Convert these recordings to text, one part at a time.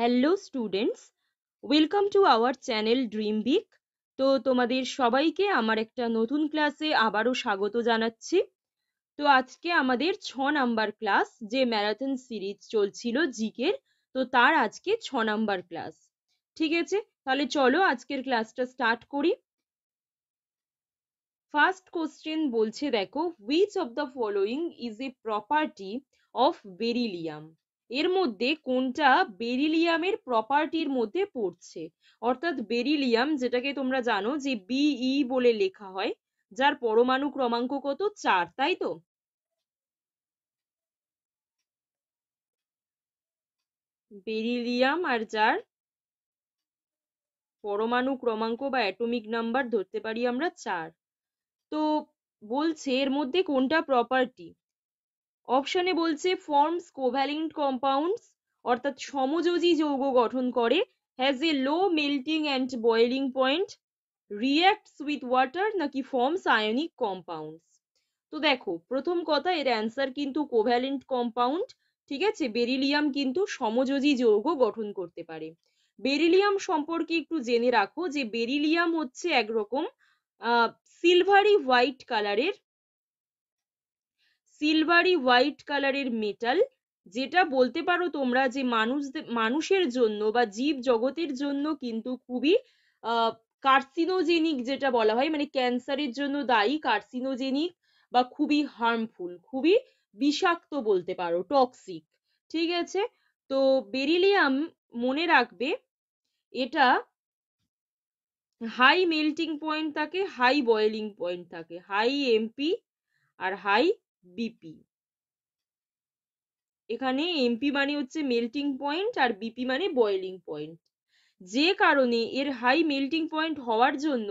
Hello students welcome to our channel dream big তো তোমাদের সবাইকে আমার একটা নতুন ক্লাসে আবারও স্বাগত জানাচ্ছি তো আজকে আমাদের ছ নাম্বার ক্লাস যে ম্যারাথন সিরিজ চলছিল জিকের তো তার আজকে ছ নাম্বার ক্লাস ঠিক আছে তাহলে চলো আজকের ক্লাসটা স্টার্ট করি ফার্স্ট কোশ্চেন বলছে দেখো which of the following is a property of beryllium এর মধ্যে কোনটা বেরিলিয়ামের প্রপার্টির মধ্যে পড়ছে অর্থাৎ বেরিলিয়াম যেটাকে তোমরা জানো যে বিই e বলে লেখা হয় যার পরমাণু ক্রমাঙ্ক কত চার তাই তো বেরিলিয়াম আর যার পরমাণু ক্রমাঙ্ক বা অ্যাটমিক নাম্বার ধরতে পারি আমরা চার তো বলছে এর মধ্যে কোনটা প্রপার্টি অপশনে বলছে ফর্মস কোভ্যালেন্ট কম্পাউন্ডস অর্থাৎ সমযোজী যৌগ গঠন করে has a low melting and boiling point reacts with water নাকি ফর্মস আয়নিক কম্পাউন্ডস তো দেখো প্রথম কথা এর অ্যান্সার কিন্তু কোভ্যালেন্ট কম্পাউন্ড ঠিক আছে বেরিলিয়াম কিন্তু সমযোজী যৌগ গঠন করতে পারে বেরিলিয়াম সম্পর্কে একটু জেনে রাখো যে বেরিলিয়াম হচ্ছে একরকম সিলভারি হোয়াইট কালারের সিলভারি হোয়াইট কালারের মেটাল যেটা বলতে পারো তোমরা যে মানুষ মানুষের জন্য বা জীব জগতের জন্য কিন্তু খুবই কার্সিনোজেনিক যেটা বলা হয় মানে ক্যান্সারের জন্য দায়ী কার্সিনোজেনিক বা খুবই হার্মফুল খুবই বিষাক্ত বলতে পারো টক্সিক ঠিক আছে তো বেরিলিয়াম মনে রাখবে এটা হাই মেল্টিং পয়েন্ট থাকে হাই বয়েলিং পয়েন্ট থাকে হাই এমপি আর হাই বিপি এখানে এমপি মানে হচ্ছে মেল্টিং পয়েন্ট আর বিপি মানে বয়েলিং পয়েন্ট যে কারণে এর হাই মেল্টিং পয়েন্ট হওয়ার জন্য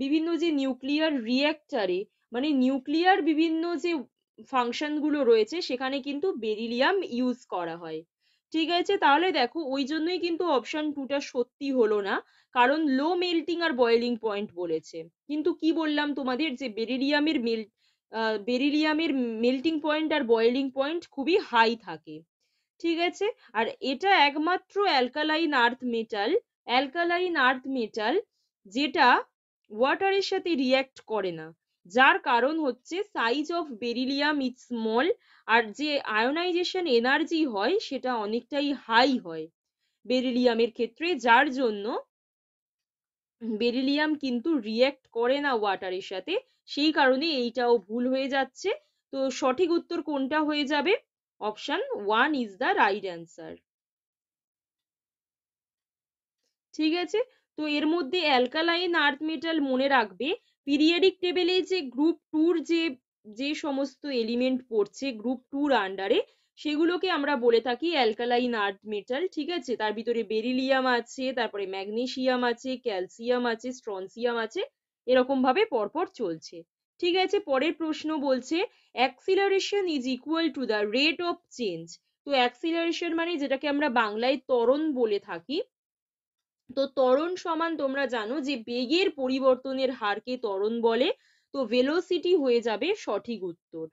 বিভিন্ন যে নিউক্লিয়ার রিয়্যাক্টারে মানে নিউক্লিয়ার বিভিন্ন যে ফাংশনগুলো রয়েছে সেখানে কিন্তু বেরিলিয়াম ইউজ করা হয় ঠিক আছে তাহলে দেখো ওই জন্যই কিন্তু অপশন টুটা সত্যি হলো না কারণ লো মেল্টিং আর বয়েলিং পয়েন্ট বলেছে কিন্তু কি বললাম তোমাদের যে বেরিলিয়ামের মেল বেরিলিয়ামের মেল্টিং পয়েন্ট আর বয়েলিং পয়েন্ট খুবই হাই থাকে ঠিক আছে আর এটা একমাত্র alkaline earth metal alkaline earth metal যেটা ওয়াটারের সাথে রিয়্যাক্ট করে না যার কারণ হচ্ছে size of beryllium is small আর যে আয়োনাইজেশন এনার্জি হয় সেটা অনেকটাই হাই হয় বেরিলিয়ামের ক্ষেত্রে যার জন্য বেরিলিয়াম কিন্তু রিয়্যাক্ট করে না ওয়াটারের সাথে সেই কারণে এইটাও ভুল হয়ে যাচ্ছে তো সঠিক উত্তর কোনটা হয়ে যাবে option one is the right answer ঠিক আছে তো এর মধ্যে অ্যালকালাইন আর্থ মেটাল মনে রাখবে পিরিয়ডিক টেবিলে যে গ্রুপ টুর যে যে সমস্ত এলিমেন্ট পড়ছে গ্রুপ টুর আন্ডারে সেগুলোকে আমরা বলে থাকি অ্যালকালাইন আর্থ মেটাল ঠিক আছে তার ভিতরে বেরিলিয়াম আছে তারপরে ম্যাগনেশিয়াম আছে ক্যালসিয়াম আছে স্ট্রনসিয়াম আছে এরকমভাবে পরপর চলছে ঠিক আছে পরের প্রশ্ন বলছে acceleration is equal to the rate of change তো অ্যাক্সিলারেশন মানে যেটাকে আমরা বাংলায় ত্বরণ বলে থাকি তো ত্বরণ সমান তোমরা জানো যে বেগের পরিবর্তনের হারকে ত্বরণ বলে তো ভেলোসিটি হয়ে যাবে সঠিক উত্তর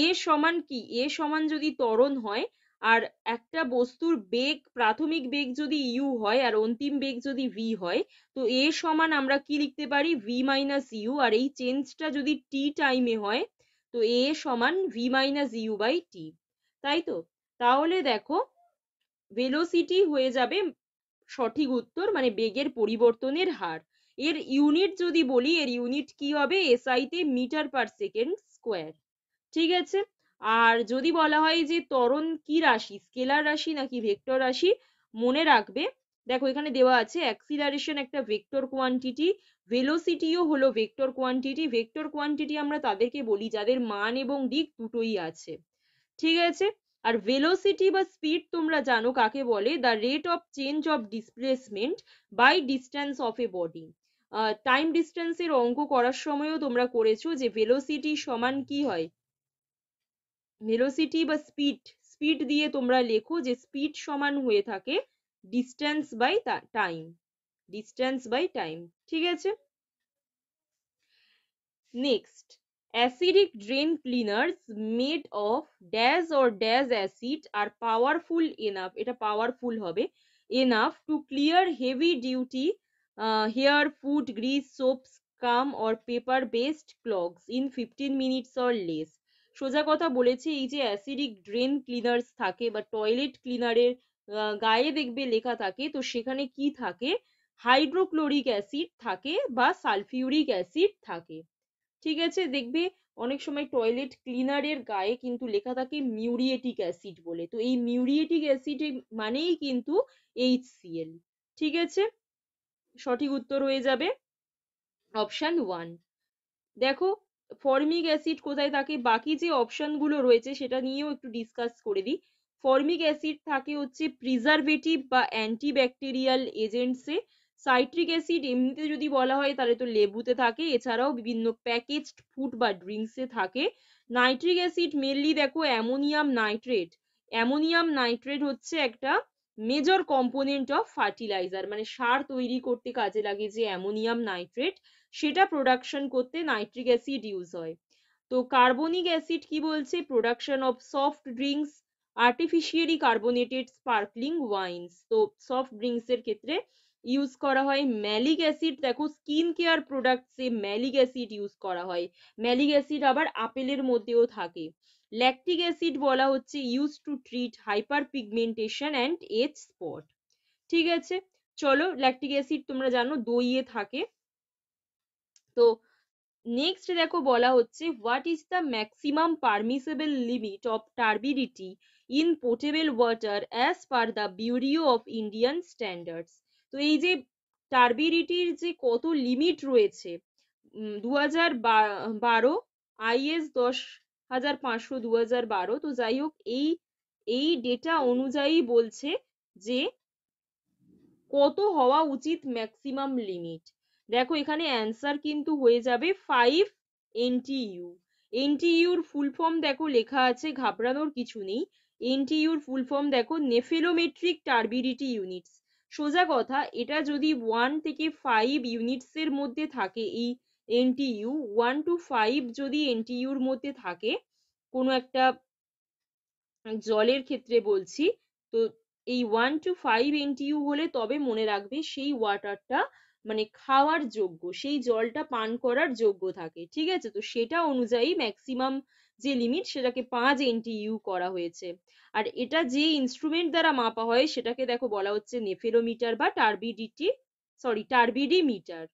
এ সমান কি এ সমান যদি ত্বরণ হয় আর একটা বস্তুর বেগ প্রাথমিক বেগ যদি ইউ হয় আর অন্তিম বেগ যদি ভি হয় তো এ সমান আমরা কি লিখতে পারি ভি মাইনাস ইউ আর এই চেঞ্জটা যদি টি টাইমে হয় তো এ সমান V minus U by T তাই তো তাহলে দেখো ভেলোসিটি হয়ে যাবে সঠিক উত্তর মানে বেগের পরিবর্তনের হার এর ইউনিট যদি বলি এর ইউনিট কি হবে এসআইতে মিটার পার সেকেন্ড স্কোয়ার ঠিক আছে আর যদি বলা হয় যে ত্বরণ কি রাশি স্কেলার রাশি নাকি ভেক্টর রাশি মনে রাখবে দেখো এখানে দেওয়া আছে অ্যাক্সিলারেশন একটা ভেক্টর কোয়ান্টিটি ভেলোসিটিও হলো ভেক্টর কোয়ান্টিটি ভেক্টর কোয়ান্টিটি আমরা তাদেরকে বলি যাদের মান এবং দিক দুটোই আছে ঠিক আছে আর ভেলোসিটি বা স্পিড তোমরা জানো কাকে বলে the rate of change of displacement by distance of a body time ডিস্টেন্সের অঙ্ক করার সময়ও তোমরা করেছো যে ভেলোসিটি সমান কি হয় ভেলোসিটি বা স্পিড স্পিড দিয়ে তোমরা লেখো যে স্পিড সমান হয়ে থাকে distance by time distance by time ঠিক আছে next acidic drain cleaners made of dash or dash acid আর পাওয়ারফুল এনাফ এটা পাওয়ারফুল হবে enough to clear heavy duty hair food grease soap scum or paper based clogs in fifteen minutes or less সোজা কথা বলেছি এই যে acidic drain cleaners থাকে বা টয়লেট ক্লিনারের গায়ে দেখবে লেখা থাকে তো সেখানে কি থাকে হাইড্রোক্লোরিক অ্যাসিড থাকে বা সালফিউরিক অ্যাসিড থাকে ঠিক আছে দেখবে অনেক সময় টয়লেট ক্লিনারের গায়ে কিন্তু লেখা থাকে মিউরিয়েটিক অ্যাসিড বলে তো এই মিউরিয়েটিক অ্যাসিড মানেই কিন্তু এইচ এইচসিএল ঠিক আছে সঠিক উত্তর হয়ে যাবে অপশান ওয়ান দেখো ফর্মিক অ্যাসিড কোথায় থাকে বাকি যে অপশনগুলো রয়েছে সেটা নিয়েও একটু ডিসকাস করে দিই ফর্মিক অ্যাসিড থাকে হচ্ছে প্রিজারভেটিভ বা অ্যান্টিব্যাকটেরিয়াল এজেন্টসে সাইট্রিক অ্যাসিড এমনিতে যদি বলা হয় তাহলে তো লেবুতে থাকে এছাড়াও বিভিন্ন প্যাকেজড ফুড বা ড্রিঙ্কসে থাকে নাইট্রিক অ্যাসিড মেনলি দেখো অ্যামোনিয়াম নাইট্রেট অ্যামোনিয়াম নাইট্রেট হচ্ছে একটা মেজর কম্পোনেন্ট অফ ফার্টিলাইজার মানে সার তৈরি করতে কাজে লাগে যে অ্যামোনিয়াম নাইট্রেট সেটা প্রোডাকশন করতে নাইট্রিক অ্যাসিড ইউজ হয়। তো কার্বনিক অ্যাসিড কি বলছে production of soft drinks artificially carbonated sparkling wines তো সফট ড্রিঙ্কসের এর ক্ষেত্রে ইউজ করা হয় ম্যালিক অ্যাসিড দেখো স্কিন কেয়ার প্রোডাক্টসে ম্যালিক অ্যাসিড ইউজ করা হয় ম্যালিক অ্যাসিড আবার আপেলের মধ্যেও থাকে ল্যাকটিক অ্যাসিড বলা হচ্ছে use to treat hyperpigmentation and age spot ঠিক আছে চলো ল্যাকটিক অ্যাসিড তোমরা জানো দইয়ে থাকে তো নেক্সট দেখো বলা হচ্ছে what is the maximum permissible limit of turbidity in portable water as per the bureau of Indian standards তো এই যে টার্বিডিটির যে কত লিমিট রয়েছে দু হাজার বারো আইএস দশ হাজার পাঁচশো দু হাজার বারো তো যাই হোক এই এই ডেটা অনুযায়ী বলছে যে কত হওয়া উচিত ম্যাক্সিমাম লিমিট দেখো এখানে অ্যান্সার কিন্তু হয়ে যাবে ফাইভ এনটিইউ এনটিইউর ফুল ফর্ম দেখো লেখা আছে ঘাবড়ানোর কিছু নেই এনটিইউর ফুল ফর্ম দেখো নেফেলোমেট্রিক টার্বিডিটি ইউনিটস সোজা কথা এটা যদি ওয়ান থেকে ফাইভ ইউনিটসের মধ্যে থাকে এই এনটিইউ ওয়ান টু ফাইভ যদি এনটিইউর মধ্যে থাকে কোনো একটা জলের ক্ষেত্রে বলছি তো এই ওয়ান টু ফাইভ এনটিইউ হলে তবে মনে রাখবে সেই ওয়াটারটা মানে খাওয়ার যোগ্য সেই জলটা পান করার যোগ্য থাকে ঠিক আছে তো সেটা অনুযায়ী maximum যে limit সেটাকে পাঁচ NTU করা হয়েছে আর এটা যে instrument দ্বারা মাপা হয় সেটাকে দেখো বলা হচ্ছে নেফেরোমিটার বা টার্বিডিটি sorry টার্বিডিমিটার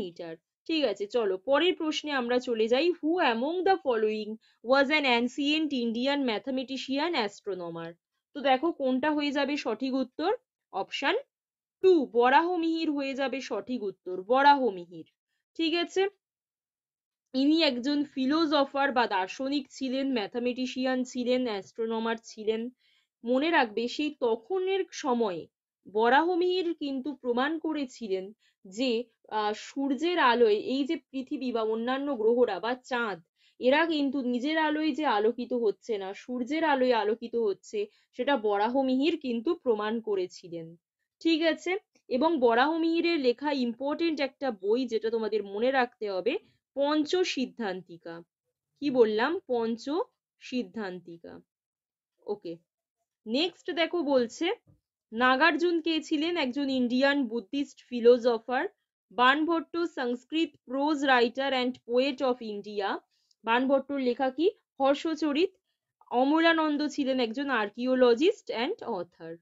মিটার ঠিক আছে চলো পরের প্রশ্নে আমরা চলে যাই who among the following was an ancient Indian mathematician astronomer তো দেখো কোনটা হয়ে যাবে সঠিক উত্তর অপশন টু বরাহমিহির হয়ে যাবে সঠিক উত্তর বরাহমিহির ঠিক আছে ইনি একজন ফিলোজফার বা দার্শনিক ছিলেন ম্যাথামেটিশিয়ান ছিলেন অ্যাস্ট্রোনমার ছিলেন মনে রাখবে সেই তখনের সময়ে বরাহমিহির কিন্তু প্রমাণ করেছিলেন যে সূর্যের আলোয় এই যে পৃথিবী বা অন্যান্য গ্রহরা বা চাঁদ এরা কিন্তু নিজের আলোয় যে আলোকিত হচ্ছে না সূর্যের আলোয় আলোকিত হচ্ছে সেটা বরাহমিহির কিন্তু প্রমাণ করেছিলেন ঠিক আছে এবং বরাহ মিহিরের লেখা ইম্পর্টেন্ট একটা বই যেটা তোমাদের মনে রাখতে হবে পঞ্চ সিদ্ধান্তিকা কি বললাম পঞ্চ সিদ্ধান্তিকা ওকে নেক্সট দেখো বলছে নাগার্জুন কে ছিলেন একজন Indian Buddhist philosopher Banabhatta Sanskrit prose writer and poet of India বানভট্টর লেখা কি হর্ষচরিত অমলানন্দ ছিলেন একজন আর্কিওলজিস্ট অ্যান্ড অথার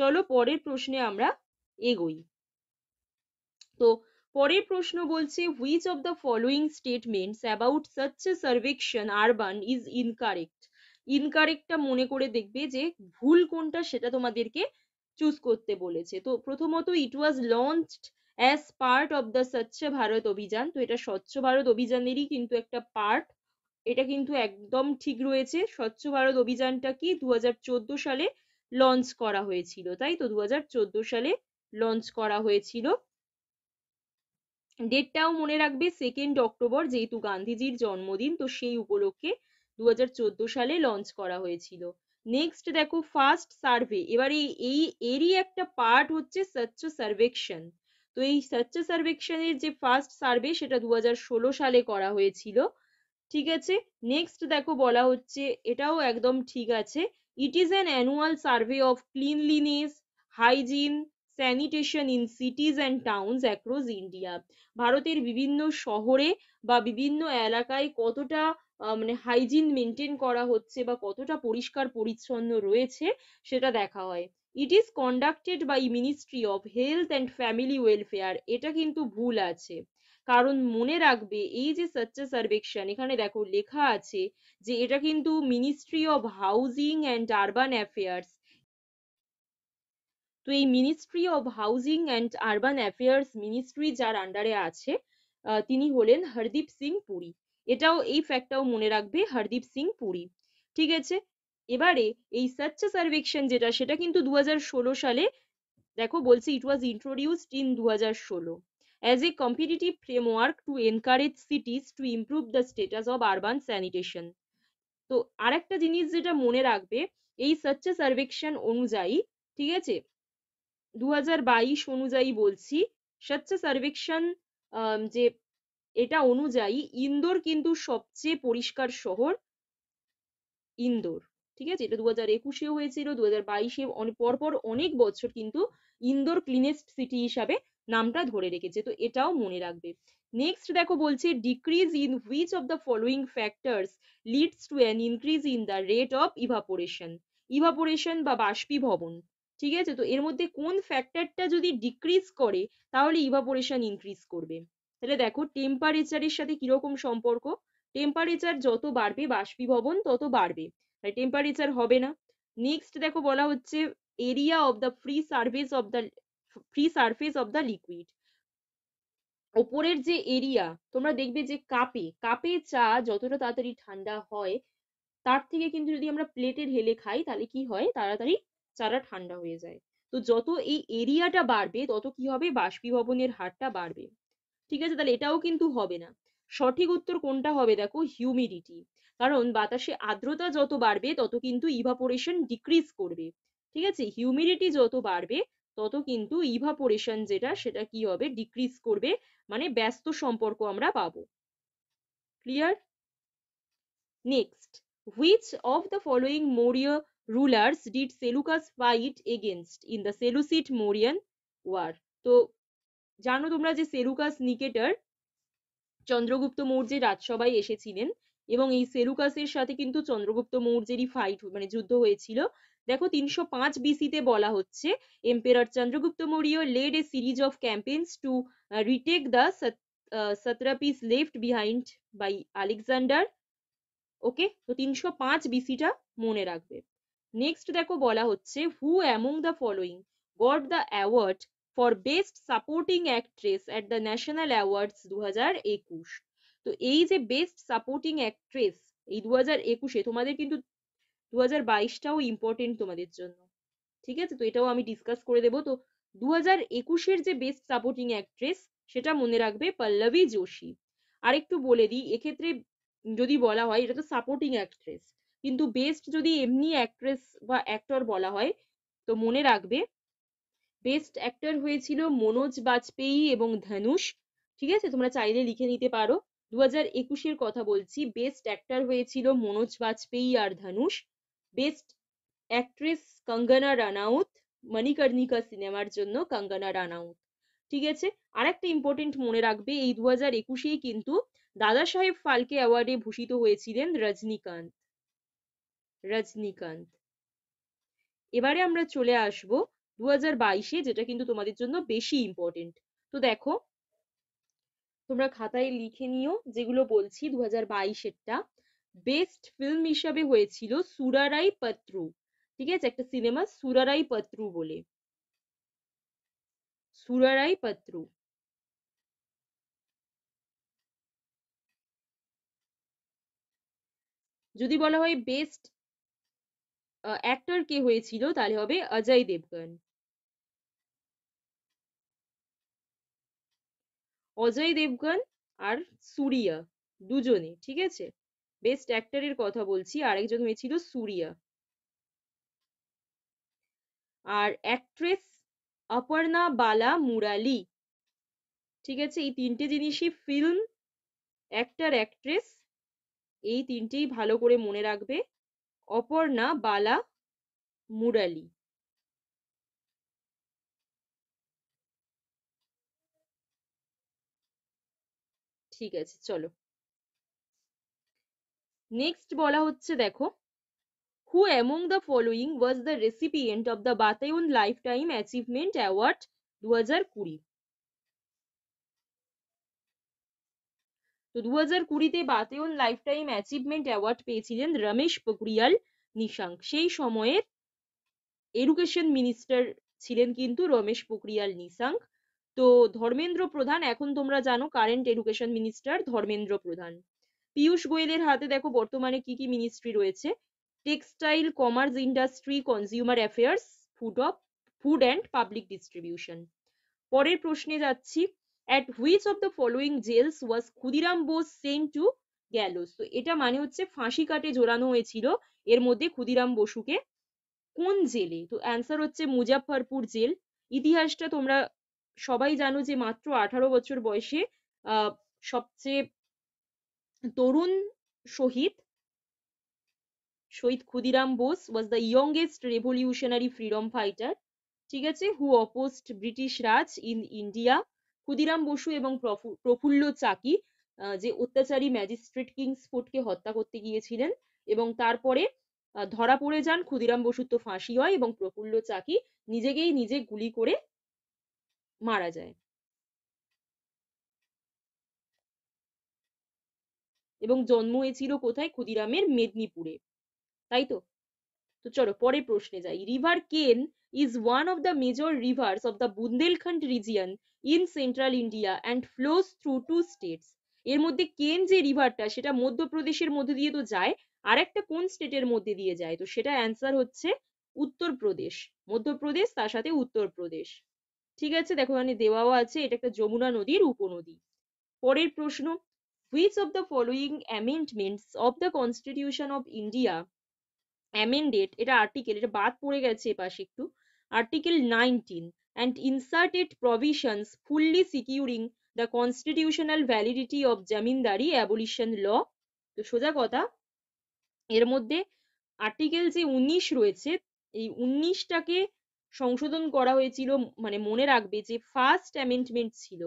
চলো পরের প্রশ্নে আমরা এগোই তো পরের প্রশ্ন বলছে which of the following statements about Swachh Survekshan urban is incorrect ইনকারেক্টটা মনে করে দেখবে যে ভুল কোনটা সেটা তোমাদেরকে চুজ করতে বলেছে তো প্রথমত it was launched as part of the স্বচ্ছ ভারত অভিযান তো এটা স্বচ্ছ ভারত অভিযানেরই কিন্তু একটা পার্ট এটা কিন্তু একদম ঠিক রয়েছে স্বচ্ছ ভারত অভিযানটা কি দু সালে লঞ্চ করা হয়েছিল তাই তো দু সালে লঞ্চ করা হয়েছিল ডেটটাও মনে রাখবে সেকেন্ড অক্টোবর যেহেতু গান্ধীজির জন্মদিন তো সেই উপলক্ষে দু সালে লঞ্চ করা হয়েছিল নেক্সট দেখো ফার্স্ট সার্ভে এবারে এই এরই একটা পার্ট হচ্ছে স্বচ্ছ সার্ভেকশন তো এই স্বচ্ছ সার্ভেকশনের যে ফার্স্ট সার্ভে সেটা দু সালে করা হয়েছিল ঠিক আছে নেক্সট দেখো বলা হচ্ছে এটাও একদম ঠিক আছে It is an annual survey of cleanliness, hygiene, sanitation in cities and towns across India ভারতের বিভিন্ন শহরে বা বিভিন্ন এলাকায় কতটা মানে হাইজিন মেনটেন করা হচ্ছে বা কতটা পরিষ্কার পরিচ্ছন্ন রয়েছে সেটা দেখা হয় it is conducted by ministry of health and family welfare এটা কিন্তু ভুল আছে কারণ মনে রাখবে এই যে স্বচ্ছ সার্বেক্ষণ এখানে দেখো লেখা আছে যে এটা কিন্তু ministry of housing and urban affairs তো এই ministry of housing and urban affairs ministry যার আন্ডারে আছে তিনি হলেন হরদীপ সিং পুরী এটাও এই ফ্যাক্টটাও মনে রাখবে হরদীপ সিং পুরী ঠিক আছে এবারে এই স্বচ্ছ সার্বেক্ষণ যেটা সেটা কিন্তু দু সালে দেখো বলছে ইট ওয়াজ ইন্ট্রোডিউসড ইন দু as a competitive framework to encourage cities to improve the status of urban sanitation তো আরেকটা জিনিস যেটা মনে রাখবে এই স্বচ্ছ সার্বেক্ষণ অনুযায়ী ঠিক আছে দু অনুযায়ী বলছি স্বচ্ছ সার্বেক্ষণ যে এটা অনুযায়ী ইন্দোর কিন্তু সবচেয়ে পরিষ্কার শহর ইন্দোর ঠিক আছে এটা দু হাজার একুশেও হয়েছিল দু হাজার বাইশে পরপর অনেক বছর কিন্তু ইন্দোর ক্লিনেস্ট সিটি হিসাবে নামটা ধরে রেখেছে তো এটাও মনে রাখবে নেক্সট দেখো বলছে decrease in which of the following factors leads to an increase in the rate of evaporation evaporation বা বাষ্পীভবন ঠিক আছে তো এর মধ্যে কোন ফ্যাক্টরটা যদি ডিক্রিজ করে তাহলে ইভাপোরেশন ইনক্রিজ করবে তাহলে দেখো টেম্পারেচারের সাথে কিরকম সম্পর্ক টেম্পারেচার যত বাড়বে বাষ্পীভবন তত বাড়বে তাই টেম্পারেচার হবে না নেক্সট দেখো বলা হচ্ছে area of the free service of the free surface of the liquid ওপরের যে এরিয়া তোমরা দেখবে যে কাপে কাপে চা যতটা তাড়াতাড়ি ঠান্ডা হয় তার থেকে কিন্তু যদি আমরা প্লেটে ঢেলে খাই তাহলে কি হয় তাড়াতাড়ি চাটা ঠান্ডা হয়ে যায় তো যত এই এরিয়াটা বাড়বে তত কি হবে বাষ্পীভবনের হারটা বাড়বে ঠিক আছে তাহলে এটাও কিন্তু হবে না সঠিক উত্তর কোনটা হবে দেখো হিউমিডিটি কারণ বাতাসে আর্দ্রতা যত বাড়বে তত কিন্তু ইভাপোরেশন ডিক্রিজ করবে ঠিক আছে হিউমিডিটি যত বাড়বে তত কিন্তু ইভাপোরেশন যেটা সেটা কি হবে ডিক্রিজ করবে মানে ব্যস্ত সম্পর্ক আমরা পাবো clear next which of the following Maurya rulers did Seleucus fight against in the Seleucid Mauryan war তো জানো তোমরা যে সেলুকাস নিকেটার চন্দ্রগুপ্ত মৌর্যের রাজসভায় এসেছিলেন এবং এই সেলুকাসের সাথে কিন্তু চন্দ্রগুপ্ত মৌর্যেরই ফাইট মানে যুদ্ধ হয়েছিল দেখো তিনশো পাঁচ বিসিতে বলা হচ্ছে emperor Chandragupta Maurya led a series of campaigns to retake the satrapies left behind by Alexander okay তো তিনশো পাঁচ বিসিটা মনে রাখবে নেক্সট দেখো বলা হচ্ছে who among the following got the award for best supporting actress at the national awards দু হাজার একুশ তো এই যে বেস্ট সাপোর্টিং অ্যাক্ট্রেস এই দু হাজার একুশে তোমাদের কিন্তু দু হাজার বাইশটাও ইম্পর্টেন্ট তোমাদের জন্য ঠিক আছে তো এটাও আমি ডিসকাস করে দেবো তো দু হাজার একুশের যে বেস্ট সাপোর্টিং অ্যাক্ট্রেস সেটা মনে রাখবে পল্লবী যোশী আরেকটু বলে দিই এক্ষেত্রে যদি বলা হয় এটা তো সাপোর্টিং অ্যাক্ট্রেস কিন্তু বেস্ট যদি এমনি অ্যাক্ট্রেস বা অ্যাক্টর বলা হয় তো মনে রাখবে বেস্ট অ্যাক্টর হয়েছিল মনোজ বাজপেয়ী এবং ধনুষ ঠিক আছে তোমরা চাইলে লিখে নিতে পারো দু হাজার একুশের কথা বলছি বেস্ট অ্যাক্টর হয়েছিল মনোজ বাজপেয়ী আর ধনুষ বেস্ট অ্যাক্ট্রেস কঙ্গনা রানাউত মণিকর্ণিকা সিনেমার জন্য কঙ্গনা রানাউত ঠিক আছে আর একটা ইম্পর্টেন্ট মনে রাখবে এই দু হাজার একুশেই কিন্তু দাদা সাহেব ফালকে অ্যাওয়ার্ডে ভূষিত হয়েছিলেন রজনীকান্ত রজনীকান্ত এবারে আমরা চলে আসব দু হাজার বাইশে যেটা কিন্তু তোমাদের জন্য বেশি ইম্পর্টেন্ট তো দেখো তোমরা খাতায় লিখে নিও যেগুলো বলছি দু হাজার বাইশেরটা বেস্ট ফিল্ম হিসাবে হয়েছিল সুরারাই পত্রু ঠিক আছে একটা সিনেমা সুরারাই পত্রু বলে সুরারাই পত্রু যদি বলা হয় বেস্ট অ্যাক্টর কে হয়েছিল তাহলে হবে অজয় দেবগন অজয় দেবগন আর সুরিয়া দুজনে ঠিক আছে best actor এর কথা বলছি আরেকজন হয়েছিল সুরিয়া আর actress অপর্ণা বালা মুরালি ঠিক আছে এই তিনটে জিনিসই film actor actress এই তিনটেই ভালো করে মনে রাখবে অপর্ণা বালা মুরালি ঠিক আছে চলো নেক্সট বলা হচ্ছে দেখো who among the following was the recipient of the Vatayan lifetime achievement award দু হাজার কুড়ি তো দু হাজার কুড়িতে Vatayan lifetime achievement award পেয়েছিলেন রমেশ পোখরিয়াল নিশাঙ্ক সেই সময়ের এডুকেশন মিনিস্টার ছিলেন কিন্তু রমেশ পোখরিয়াল নিশাঙ্ক তো ধর্মেন্দ্র প্রধান এখন তোমরা জানো কারেন্ট এডুকেশন মিনিস্টার ধর্মেন্দ্র প্রধান পীযূষ গোয়েলের হাতে দেখো বর্তমানে কি কি মিনিস্ট্রি রয়েছে textile commerce industry consumer affairs food of food and public distribution পরের প্রশ্নে যাচ্ছি at which of the following jails was Khudiram Bose sent to gallows তো এটা মানে হচ্ছে ফাঁসি কাটে জোরানো হয়েছিল এর মধ্যে ক্ষুদিরাম বসুকে কোন জেলে তো অ্যান্সার হচ্ছে মুজাফরপুর জেল ইতিহাসটা তোমরা সবাই জানো যে মাত্র আঠারো বছর বয়সে সবচেয়ে তরুণ শহীদ শহীদ Khudiram Bose was the youngest revolutionary freedom fighter ঠিক আছে who opposed British Raj in India Khudiram Basu এবং প্রফুল্ল চাকি যে অত্যাচারী ম্যাজিস্ট্রেট কিংস কিংসফোর্ডকে হত্যা করতে গিয়েছিলেন এবং তারপরে ধরা পড়ে যান ক্ষুদিরাম বসুর তো ফাঁসি হয় এবং প্রফুল্ল চাকি নিজেকেই নিজে গুলি করে মারা যায় এবং জন্ম হয়েছিল কোথায় ক্ষুদিরামের মেদিনীপুরে তাই তো তো চলো পরের প্রশ্নে যাই river Ken is one of the major rivers of the Bundelkhand region in central India and flows through two states এর মধ্যে কেন যে রিভারটা সেটা মধ্যপ্রদেশের মধ্যে দিয়ে তো যায় আর একটা কোন স্টেটের মধ্যে দিয়ে যায় তো সেটা অ্যান্সার হচ্ছে উত্তরপ্রদেশ মধ্যপ্রদেশ তার সাথে উত্তরপ্রদেশ ঠিক আছে দেখো এখানে দেওয়াও আছে এটা একটা যমুনা নদীর উপনদী পরের প্রশ্ন Which of the following amendments of the Constitution of India amended এটা আর্টিকেল এটা বাদ পড়ে গেছে এপাশে একটু article nineteen and inserted provisions fully securing the constitutional validity of zamindari abolition law তো সোজা কথা এর মধ্যে আর্টিকেল যে উনিশ রয়েছে এই উনিশটাকে সংশোধন করা হয়েছিল মানে মনে রাখবে যে ফার্স্ট অ্যামেন্ডমেন্ট ছিল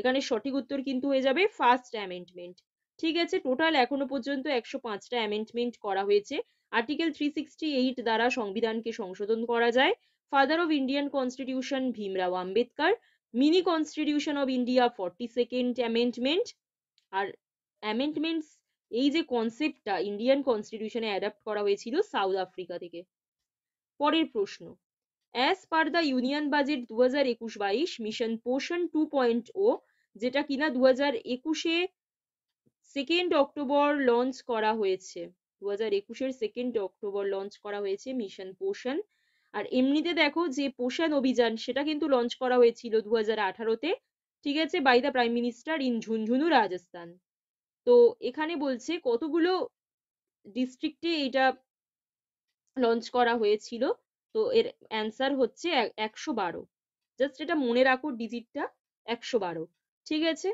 এখানে সঠিক উত্তর কিন্তু হয়ে যাবে ফার্স্ট অ্যামেন্ডমেন্ট ঠিক আছে টোটাল এখনো পর্যন্ত একশো পাঁচটা অ্যামেন্ডমেন্ট করা হয়েছে আর্টিকেল থ্রি সিক্সটি এইট দ্বারা সংবিধানকে সংশোধন করা যায় father of Indian constitution Bhimrao Ambedkar mini constitution of India forty second amendment আর অ্যামেন্ডমেন্টস এই যে কনসেপ্টটা ইন্ডিয়ান কনস্টিটিউশনে অ্যাডাপ্ট করা হয়েছিল সাউথ আফ্রিকা থেকে পরের প্রশ্ন as per the union budget দু হাজার একুশ বাইশ মিশন পোষণ টু পয়েন্ট ও যেটা কিনা দু হাজার একুশে সেকেন্ড অক্টোবর লঞ্চ করা হয়েছে দু হাজার একুশের সেকেন্ড অক্টোবর লঞ্চ করা হয়েছে মিশন পোষণ আর এমনিতে দেখো যে পোষণ অভিযান সেটা কিন্তু লঞ্চ করা হয়েছিল দু হাজার আঠারোতে ঠিক আছে by the prime minister in Jhunjhunu Rajasthan তো এখানে বলছে কতগুলো ডিস্ট্রিক্টে এটা লঞ্চ করা হয়েছিল তো এর অ্যান্সার হচ্ছে একশো বারো জাস্ট এটা মনে রাখো ডিজিটটা একশো বারো ঠিক আছে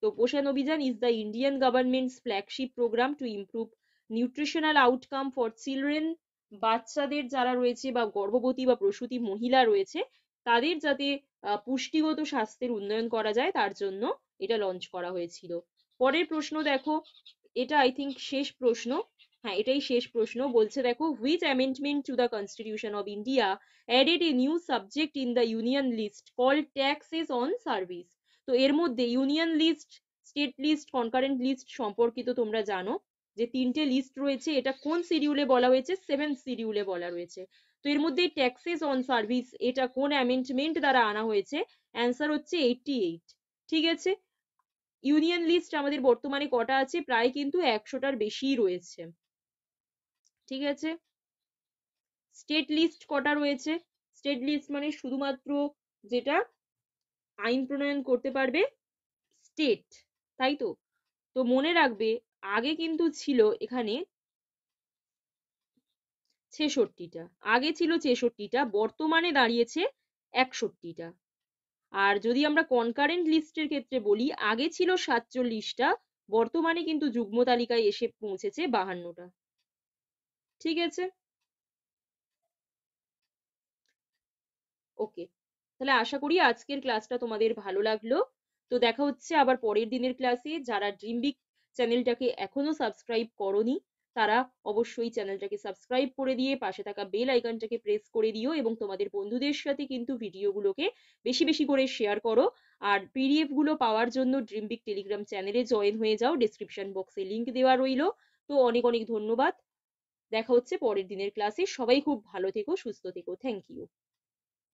তো Poshan Abhiyan is the Indian government's flagship programme to improve nutritional outcome for children বাচ্চাদের যারা রয়েছে বা গর্ভবতী বা প্রসূতি মহিলা রয়েছে তাদের যাতে পুষ্টিগত স্বাস্থ্যের উন্নয়ন করা যায় তার জন্য এটা লঞ্চ করা হয়েছিল পরের প্রশ্ন দেখো এটা আই থিঙ্ক শেষ প্রশ্ন হ্যাঁ এটাই শেষ প্রশ্ন বলছে দেখো which amendment to the constitution of India added a new subject in the union list call taxes on service তো এর মধ্যে union list state list concurrent list সম্পর্কিত তোমরা জানো যে তিনটে লিস্ট রয়েছে এটা কোন শিডিউলে বলা হয়েছে সেভেন শিডিউলে বলা রয়েছে তো এর মধ্যে ট্যাক্সেস অন সার্ভিস এটা কোন অ্যামেন্ডমেন্ট দ্বারা আনা হয়েছে অ্যান্সার হচ্ছে এইটটি এইট ঠিক আছে ইউনিয়ন লিস্ট আমাদের বর্তমানে কটা আছে প্রায় কিন্তু একশোটার বেশি রয়েছে ঠিক আছে স্টেট লিস্ট কটা রয়েছে স্টেট লিস্ট মানে শুধুমাত্র যেটা আইন প্রণয়ন করতে পারবে স্টেট তাই তো তো মনে রাখবে আগে কিন্তু ছিল এখানে ছেষট্টিটা আগে ছিল ছেষট্টিটা বর্তমানে দাঁড়িয়েছে একষট্টিটা আর যদি আমরা কনকারেন্ট লিস্টের ক্ষেত্রে বলি আগে ছিল সাতচল্লিশটা বর্তমানে কিন্তু যুগ্ম তালিকায় এসে পৌঁছেছে বাহান্নটা ঠিক আছে ওকে তাহলে আশা করি আজকের ক্লাসটা তোমাদের ভালো লাগলো তো দেখা হচ্ছে আবার পরের দিনের ক্লাসে যারা ড্রিমবিক চ্যানেলটাকে এখনো সাবস্ক্রাইব করনি তারা অবশ্যই চ্যানেলটাকে সাবস্ক্রাইব করে দিয়ে পাশে থাকা বেল আইকনটাকে প্রেস করে দিও এবং তোমাদের বন্ধুদের সাথে কিন্তু ভিডিওগুলোকে বেশি বেশি করে শেয়ার করো আর পিডিএফ গুলো পাওয়ার জন্য ড্রিমবিক টেলিগ্রাম চ্যানেলে জয়েন হয়ে যাও ডিসক্রিপশন বক্সে লিংক দেওয়া রইল তো অনেক অনেক ধন্যবাদ দেখা হচ্ছে পরের দিনের ক্লাসে সবাই খুব ভালো থেকো সুস্থ থেকো থ্যাংক ইউ